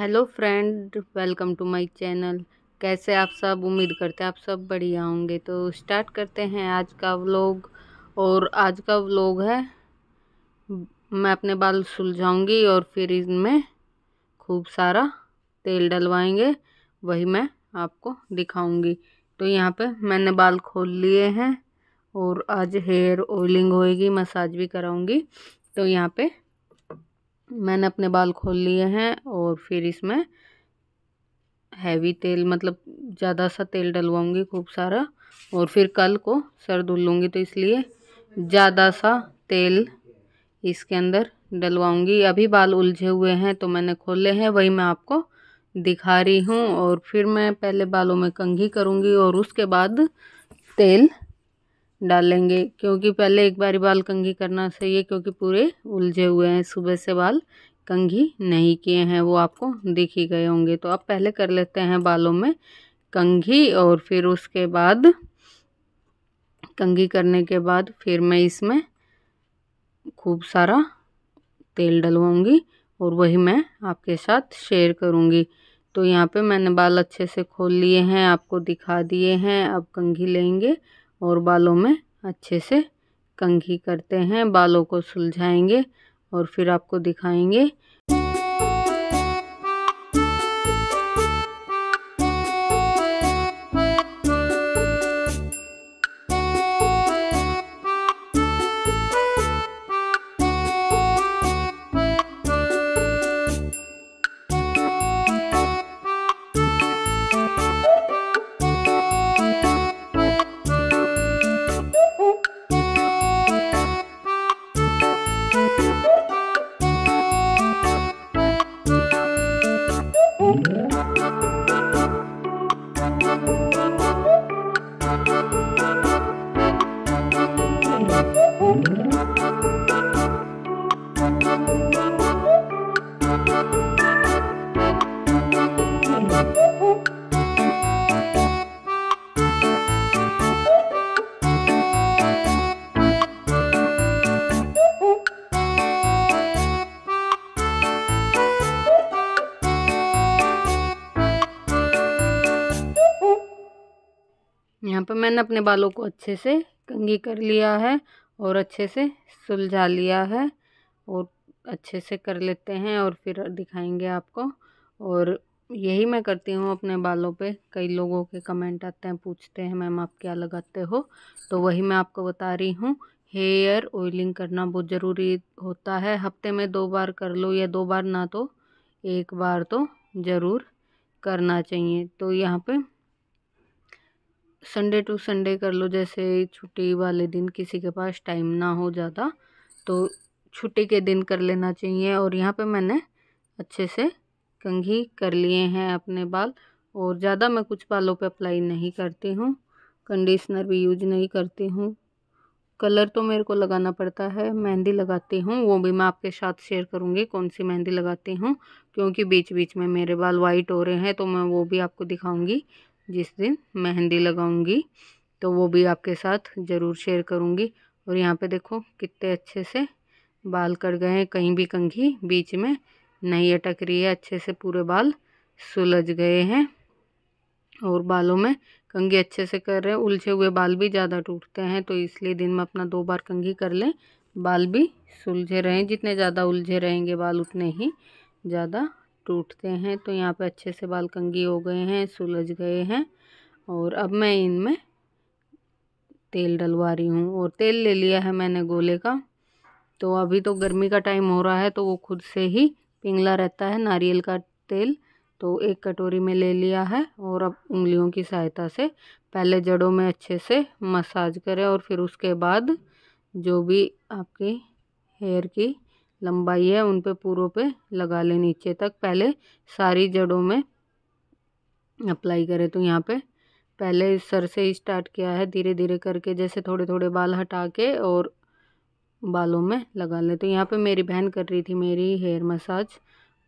Hello friend welcome to my channel कैसे आप सब उम्मीद करते हैं आप सब बढ़िया होंगे तो स्टार्ट करते हैं आज का व्लॉग और आज का व्लॉग है मैं अपने बाल सुलझाऊंगी और फिर इनमें खूब सारा तेल डलवाएंगे वही मैं आपको दिखाऊंगी तो यहाँ पे मैंने बाल खोल लिए हैं और आज हेयर ऑयलिंग होएगी मसाज भी कराऊँगी तो यहाँ पर मैंने अपने बाल खोल लिए हैं और फिर इसमें हैवी तेल मतलब ज़्यादा सा तेल डलवाऊँगी खूब सारा और फिर कल को सर धुल लूँगी तो इसलिए ज़्यादा सा तेल इसके अंदर डलवाऊँगी अभी बाल उलझे हुए हैं तो मैंने खोले हैं वही मैं आपको दिखा रही हूँ और फिर मैं पहले बालों में कंघी करूँगी और उसके बाद तेल डालेंगे क्योंकि पहले एक बार बाल कंघी करना सही है क्योंकि पूरे उलझे हुए हैं सुबह से बाल कंघी नहीं किए हैं वो आपको दिख ही गए होंगे तो आप पहले कर लेते हैं बालों में कंघी और फिर उसके बाद कंघी करने के बाद फिर मैं इसमें खूब सारा तेल डलवाऊँगी और वही मैं आपके साथ शेयर करूँगी तो यहाँ पे मैंने बाल अच्छे से खोल लिए हैं आपको दिखा दिए हैं अब कंघी लेंगे और बालों में अच्छे से कंघी करते हैं बालों को सुलझाएंगे और फिर आपको दिखाएंगे Thank you. यहाँ पर मैंने अपने बालों को अच्छे से कंघी कर लिया है और अच्छे से सुलझा लिया है और अच्छे से कर लेते हैं और फिर दिखाएंगे आपको और यही मैं करती हूँ अपने बालों पे कई लोगों के कमेंट आते हैं पूछते हैं मैम आप क्या लगाते हो तो वही मैं आपको बता रही हूँ हेयर ऑयलिंग करना बहुत ज़रूरी होता है हफ्ते में दो बार कर लो या दो बार ना तो एक बार तो ज़रूर करना चाहिए तो यहाँ पे संडे टू संडे कर लो जैसे छुट्टी वाले दिन किसी के पास टाइम ना हो ज़्यादा तो छुट्टी के दिन कर लेना चाहिए और यहाँ पे मैंने अच्छे से कंघी कर लिए हैं अपने बाल और ज़्यादा मैं कुछ बालों पे अप्लाई नहीं करती हूँ कंडीशनर भी यूज नहीं करती हूँ कलर तो मेरे को लगाना पड़ता है मेहंदी लगाती हूँ वो भी मैं आपके साथ शेयर करूँगी कौन सी मेहंदी लगाती हूँ क्योंकि बीच बीच में मेरे बाल वाइट हो रहे हैं तो मैं वो भी आपको दिखाऊँगी जिस दिन मेहंदी लगाऊंगी तो वो भी आपके साथ ज़रूर शेयर करूंगी और यहाँ पे देखो कितने अच्छे से बाल कट गए हैं कहीं भी कंघी बीच में नहीं अटक रही है अच्छे से पूरे बाल सुलझ गए हैं और बालों में कंघी अच्छे से कर रहे हैं उलझे हुए बाल भी ज़्यादा टूटते हैं तो इसलिए दिन में अपना दो बार कंघी कर लें बाल भी सुलझे रहें जितने ज़्यादा उलझे रहेंगे बाल उतने ही ज़्यादा टूटते हैं तो यहाँ पे अच्छे से बाल कंगी हो गए हैं सुलझ गए हैं और अब मैं इनमें तेल डलवा रही हूँ और तेल ले लिया है मैंने गोले का तो अभी तो गर्मी का टाइम हो रहा है तो वो खुद से ही पिंगला रहता है नारियल का तेल तो एक कटोरी में ले लिया है और अब उंगलियों की सहायता से पहले जड़ों में अच्छे से मसाज करें और फिर उसके बाद जो भी आपकी हेयर की लंबाई है उन पे पूरों पे लगा लें नीचे तक पहले सारी जड़ों में अप्लाई करें तो यहाँ पे पहले सर से ही स्टार्ट किया है धीरे धीरे करके जैसे थोड़े थोड़े बाल हटा के और बालों में लगा लें तो यहाँ पे मेरी बहन कर रही थी मेरी हेयर मसाज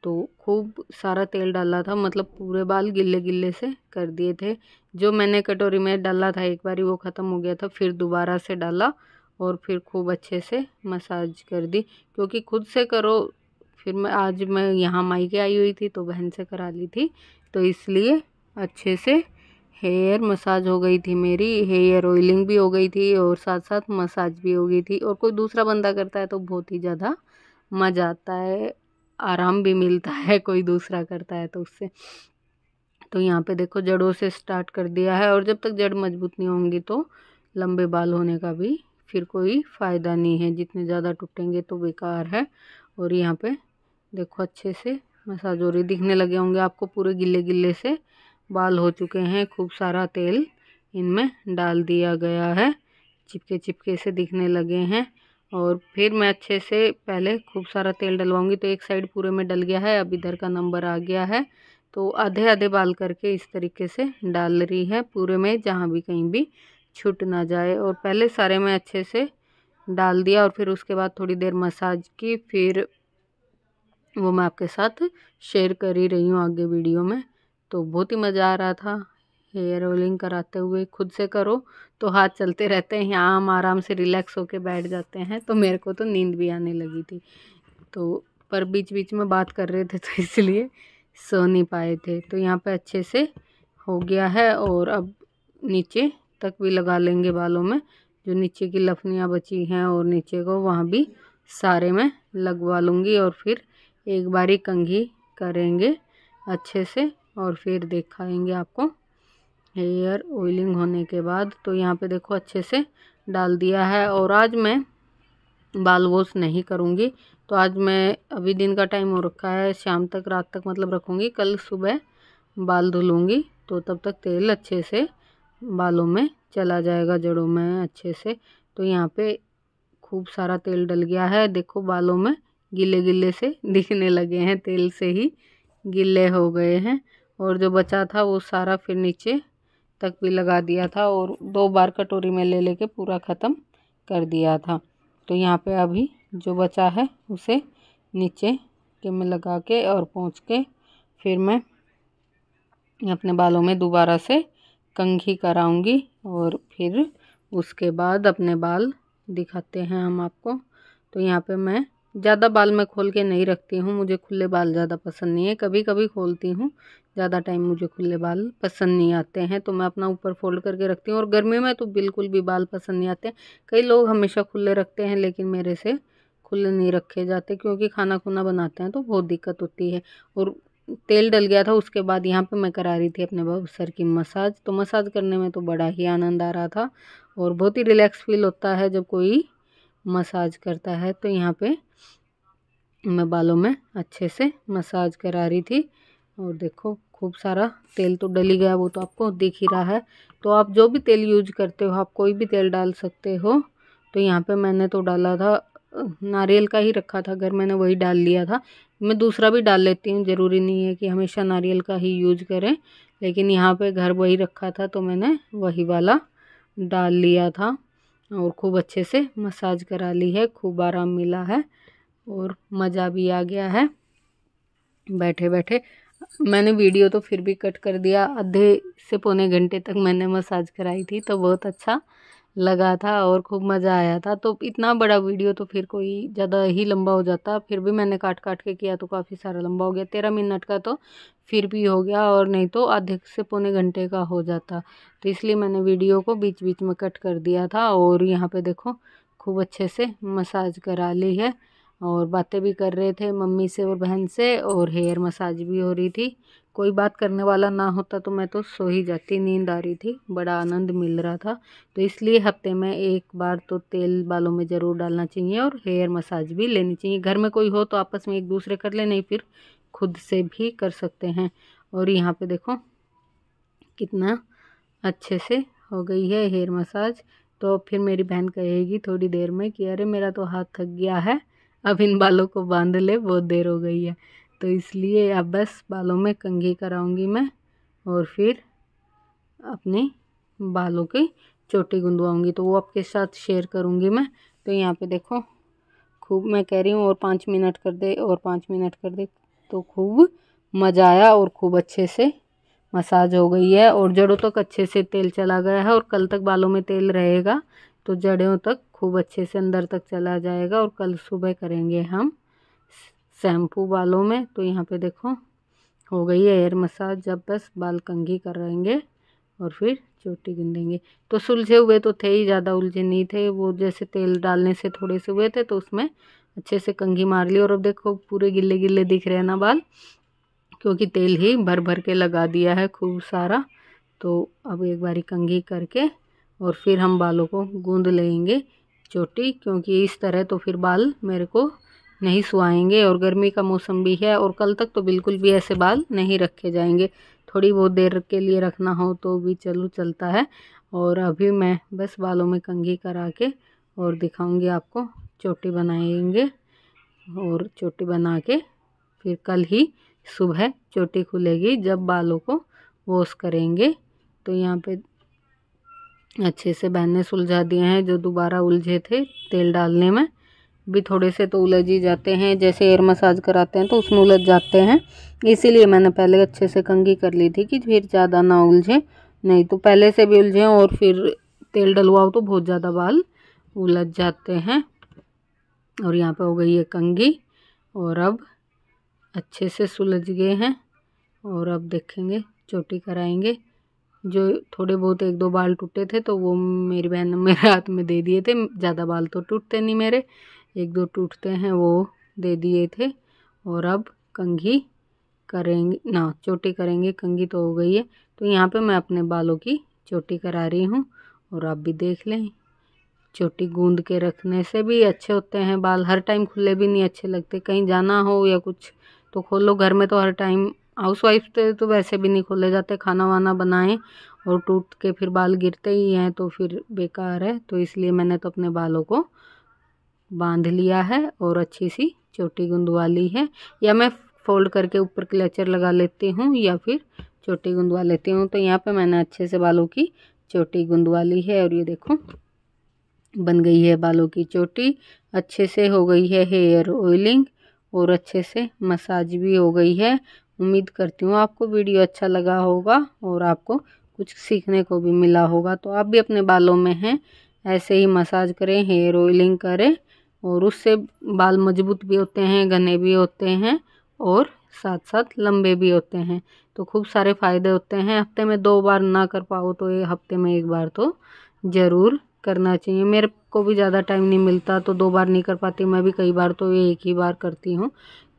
तो खूब सारा तेल डाला था मतलब पूरे बाल गिल्ले गिल्ले से कर दिए थे जो मैंने कटोरी में डाला था एक बारी वो ख़त्म हो गया था फिर दोबारा से डाला और फिर खूब अच्छे से मसाज कर दी क्योंकि खुद से करो फिर मैं आज मैं यहाँ मायके आई हुई थी तो बहन से करा ली थी तो इसलिए अच्छे से हेयर मसाज हो गई थी मेरी हेयर ऑयलिंग भी हो गई थी और साथ साथ मसाज भी हो गई थी और कोई दूसरा बंदा करता है तो बहुत ही ज़्यादा मज़ा आता है आराम भी मिलता है कोई दूसरा करता है तो उससे तो यहाँ पे देखो जड़ों से स्टार्ट कर दिया है और जब तक जड़ मजबूत नहीं होंगी तो लंबे बाल होने का भी फिर कोई फ़ायदा नहीं है जितने ज़्यादा टूटेंगे तो बेकार है और यहाँ पे देखो अच्छे से मसाज हो रही दिखने लगे होंगे आपको पूरे गिले गिले से बाल हो चुके हैं खूब सारा तेल इनमें डाल दिया गया है चिपके चिपके से दिखने लगे हैं और फिर मैं अच्छे से पहले खूब सारा तेल डलवाऊंगी तो एक साइड पूरे में डल गया है अब इधर का नंबर आ गया है तो आधे आधे बाल करके इस तरीके से डाल रही है पूरे में जहाँ भी कहीं भी छूट ना जाए और पहले सारे में अच्छे से डाल दिया और फिर उसके बाद थोड़ी देर मसाज की फिर वो मैं आपके साथ शेयर कर ही रही हूँ आगे वीडियो में तो बहुत ही मज़ा आ रहा था हेयर ऑयलिंग कराते हुए खुद से करो तो हाथ चलते रहते हैं यहाँ हम आराम से रिलैक्स होकर बैठ जाते हैं तो मेरे को तो नींद भी आने लगी थी तो पर बीच बीच में बात कर रहे थे तो इसलिए सो नहीं पाए थे तो यहाँ पे अच्छे से हो गया है और अब नीचे तक भी लगा लेंगे बालों में जो नीचे की लफनियाँ बची हैं और नीचे को वहाँ भी सारे में लगवा लूँगी और फिर एक बारी कंघी करेंगे अच्छे से और फिर दिखाएंगे आपको हेयर ऑयलिंग होने के बाद तो यहाँ पे देखो अच्छे से डाल दिया है और आज मैं बाल वॉश नहीं करूँगी तो आज मैं अभी दिन का टाइम हो रखा है शाम तक रात तक मतलब रखूँगी कल सुबह बाल धुलूँगी तो तब तक तेल अच्छे से बालों में चला जाएगा जड़ों में अच्छे से तो यहाँ पे खूब सारा तेल डल गया है देखो बालों में गीले गीले से दिखने लगे हैं तेल से ही गीले हो गए हैं और जो बचा था वो सारा फिर नीचे तक भी लगा दिया था और दो बार कटोरी में ले लेके पूरा ख़त्म कर दिया था तो यहाँ पे अभी जो बचा है उसे नीचे के में लगा के और पहुँच के फिर मैं अपने बालों में दोबारा से कंघी कराऊंगी और फिर उसके बाद अपने बाल दिखाते हैं हम आपको तो यहाँ पे मैं ज़्यादा बाल मैं खोल के नहीं रखती हूँ मुझे खुले बाल ज़्यादा पसंद नहीं है कभी कभी खोलती हूँ ज़्यादा टाइम मुझे खुले बाल पसंद नहीं आते हैं तो मैं अपना ऊपर फोल्ड करके रखती हूँ और गर्मी में तो बिल्कुल भी बाल पसंद नहीं आते कई लोग हमेशा खुले रखते हैं लेकिन मेरे से खुले नहीं रखे जाते क्योंकि खाना खुना बनाते हैं तो बहुत दिक्कत होती है और तेल डल गया था उसके बाद यहाँ पे मैं करा रही थी अपने बाबू सर की मसाज तो मसाज करने में तो बड़ा ही आनंद आ रहा था और बहुत ही रिलैक्स फील होता है जब कोई मसाज करता है तो यहाँ पे मैं बालों में अच्छे से मसाज करा रही थी और देखो खूब सारा तेल तो डली गया वो तो आपको दिख ही रहा है तो आप जो भी तेल यूज करते हो आप कोई भी तेल डाल सकते हो तो यहाँ पे मैंने तो डाला था नारियल का ही रखा था घर मैंने वही डाल लिया था मैं दूसरा भी डाल लेती हूँ ज़रूरी नहीं है कि हमेशा नारियल का ही यूज करें लेकिन यहाँ पे घर वही रखा था तो मैंने वही वाला डाल लिया था और खूब अच्छे से मसाज करा ली है खूब आराम मिला है और मज़ा भी आ गया है बैठे बैठे मैंने वीडियो तो फिर भी कट कर दिया आधे से पौने घंटे तक मैंने मसाज कराई थी तो बहुत अच्छा लगा था और खूब मज़ा आया था तो इतना बड़ा वीडियो तो फिर कोई ज़्यादा ही लंबा हो जाता फिर भी मैंने काट काट के किया तो काफ़ी सारा लंबा हो गया तेरह मिनट का तो फिर भी हो गया और नहीं तो आधे से पौने घंटे का हो जाता तो इसलिए मैंने वीडियो को बीच बीच में कट कर दिया था और यहाँ पर देखो खूब अच्छे से मसाज करा ली है और बातें भी कर रहे थे मम्मी से और बहन से और हेयर मसाज भी हो रही थी कोई बात करने वाला ना होता तो मैं तो सो ही जाती नींद आ रही थी बड़ा आनंद मिल रहा था तो इसलिए हफ्ते में एक बार तो तेल बालों में ज़रूर डालना चाहिए और हेयर मसाज भी लेनी चाहिए घर में कोई हो तो आपस में एक दूसरे कर ले नहीं फिर खुद से भी कर सकते हैं और यहाँ पे देखो कितना अच्छे से हो गई है हेयर मसाज तो फिर मेरी बहन कहेगी थोड़ी देर में कि अरे मेरा तो हाथ थक गया है अब इन बालों को बांध ले बहुत देर हो गई है तो इसलिए अब बस बालों में कंघी कराऊंगी मैं और फिर अपने बालों की चोटी गुंदवाऊंगी तो वो आपके साथ शेयर करूंगी मैं तो यहाँ पे देखो खूब मैं कह रही हूँ और पाँच मिनट कर दे और पाँच मिनट कर दे तो खूब मज़ा आया और खूब अच्छे से मसाज हो गई है और जड़ों तक अच्छे से तेल चला गया है और कल तक बालों में तेल रहेगा तो जड़ों तक खूब अच्छे से अंदर तक चला जाएगा और कल सुबह करेंगे हम शैम्पू बालों में तो यहाँ पे देखो हो गई है हेयर मसाज जब बस बाल कंघी करेंगे और फिर चोटी गूंदेंगे तो सुलझे हुए तो थे ही ज़्यादा उलझे नहीं थे वो जैसे तेल डालने से थोड़े से हुए थे तो उसमें अच्छे से कंघी मार ली और अब देखो पूरे गिले गिले दिख रहे हैं ना बाल क्योंकि तेल ही भर भर के लगा दिया है खूब सारा तो अब एक बारी कंघी करके और फिर हम बालों को गूंद लेंगे चोटी क्योंकि इस तरह तो फिर बाल मेरे को नहीं सुहाएंगे और गर्मी का मौसम भी है और कल तक तो बिल्कुल भी ऐसे बाल नहीं रखे जाएंगे थोड़ी बहुत देर के लिए रखना हो तो भी चलो चलता है और अभी मैं बस बालों में कंघी करा के और दिखाऊंगी आपको चोटी बनाएंगे और चोटी बना के फिर कल ही सुबह चोटी खुलेगी जब बालों को वॉश करेंगे तो यहाँ पे अच्छे से बहने सुलझा दिए हैं जो दोबारा उलझे थे तेल डालने में भी थोड़े से तो उलझ ही जाते हैं जैसे एयर मसाज कराते हैं तो उसमें उलझ जाते हैं इसीलिए मैंने पहले अच्छे से कंघी कर ली थी कि फिर ज़्यादा ना उलझे नहीं तो पहले से भी उलझें और फिर तेल डलवाओ तो बहुत ज़्यादा बाल उलझ जाते हैं और यहाँ पे हो गई है कंघी और अब अच्छे से सुलझ गए हैं और अब देखेंगे चोटी कराएंगे जो थोड़े बहुत एक दो बाल टूटे थे तो वो मेरी बहन ने मेरे हाथ में दे दिए थे ज़्यादा बाल तो टूटते नहीं मेरे एक दो टूटते हैं वो दे दिए थे और अब कंघी करेंगे ना चोटी करेंगे कंघी तो हो गई है तो यहाँ पे मैं अपने बालों की चोटी करा रही हूँ और आप भी देख लें चोटी गूंद के रखने से भी अच्छे होते हैं बाल हर टाइम खुले भी नहीं अच्छे लगते कहीं जाना हो या कुछ तो खोलो घर में तो हर टाइम हाउस वाइफ तो, तो वैसे भी नहीं खोले जाते खाना वाना बनाएं और टूट के फिर बाल गिरते ही हैं तो फिर बेकार है तो इसलिए मैंने तो अपने बालों को बांध लिया है और अच्छी सी छोटी गुंद वाली है या मैं फोल्ड करके ऊपर क्लेचर लगा लेती हूँ या फिर चोटी गुंदवा लेती हूँ तो यहाँ पे मैंने अच्छे से बालों की चोटी गुंदवा ली है और ये देखो बन गई है बालों की चोटी अच्छे से हो गई है हेयर ऑयलिंग और अच्छे से मसाज भी हो गई है उम्मीद करती हूँ आपको वीडियो अच्छा लगा होगा और आपको कुछ सीखने को भी मिला होगा तो आप भी अपने बालों में हैं ऐसे ही मसाज करें हेयर ऑयलिंग करें और उससे बाल मजबूत भी होते हैं घने भी होते हैं और साथ साथ लंबे भी होते हैं तो खूब सारे फ़ायदे होते हैं हफ्ते में दो बार ना कर पाओ तो ये हफ्ते में एक बार तो ज़रूर करना चाहिए मेरे को भी ज़्यादा टाइम नहीं मिलता तो दो बार नहीं कर पाती मैं भी कई बार तो ये एक ही बार करती हूँ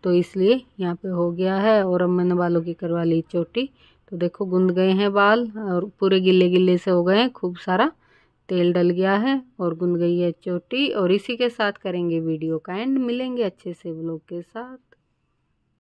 तो इसलिए यहाँ पे हो गया है और अब मैंने बालों की करवा ली चोटी तो देखो गुंद गए हैं बाल और पूरे गिले गिले से हो गए हैं खूब सारा तेल डल गया है और गुन गई है चोटी और इसी के साथ करेंगे वीडियो का एंड मिलेंगे अच्छे से ब्लॉग के साथ